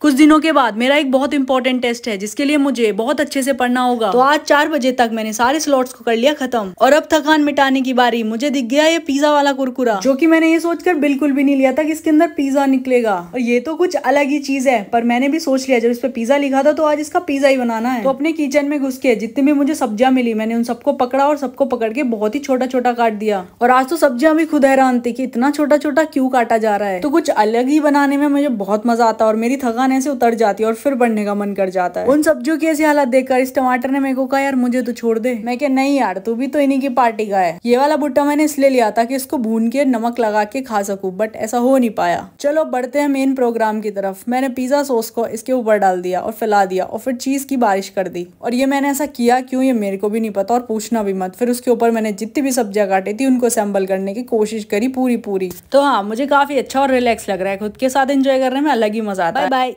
कुछ दिनों के बाद मेरा एक बहुत इंपॉर्टेंट टेस्ट है जिसके लिए मुझे बहुत अच्छे से पढ़ना होगा तो आज चार बजे तक मैंने सारे स्लॉट्स को कर लिया खत्म और अब थकान मिटाने की बारी मुझे दिख गया ये पिज्जा वाला कुरकुरा जो कि मैंने ये सोचकर बिल्कुल भी नहीं लिया था कि इसके अंदर पिज्जा निकलेगा और ये तो कुछ अलग ही चीज है पर मैंने भी सोच लिया जब इस पर पिज्जा लिखा था तो आज इसका पिज्जा ही बनाना है तो अपने किचन में घुस के जितनी भी मुझे सब्जियां मिली मैंने उन सबको पकड़ा और सबको पकड़ के बहुत ही छोटा छोटा काट दिया और आज तो सब्जियां भी खुद हैरान थी की इतना छोटा छोटा क्यूँ काटा जा रहा है तो कुछ अलग ही बनाने में मुझे बहुत मजा आता और मेरी थकान खाने से उतर जाती है और फिर बढ़ने का मन कर जाता है उन सब्जियों की ऐसी हालत देखकर इस टमाटर ने मेरे को कहा यार मुझे तो छोड़ दे मैं क्या नहीं यार तू भी तो इन्हीं की पार्टी का है ये वाला भुट्टा मैंने इसलिए लिया था कि इसको भून के नमक लगा के खा सकू बट ऐसा हो नहीं पाया चलो बढ़ते हैं मेन प्रोग्राम की तरफ मैंने पिज्जा सॉस को इसके ऊपर डाल दिया और फैला दिया और फिर चीज की बारिश कर दी और ये मैंने ऐसा किया क्यों ये मेरे को भी नहीं पता और पूछना भी मत फिर उसके ऊपर मैंने जितनी भी सब्जियां काटी थी उनको असेंबल करने की कोशिश करी पूरी पूरी तो हाँ मुझे काफी अच्छा और रिलैक्स लग रहा है खुद के साथ एंजॉय करने में अलग ही मजा आता है बाय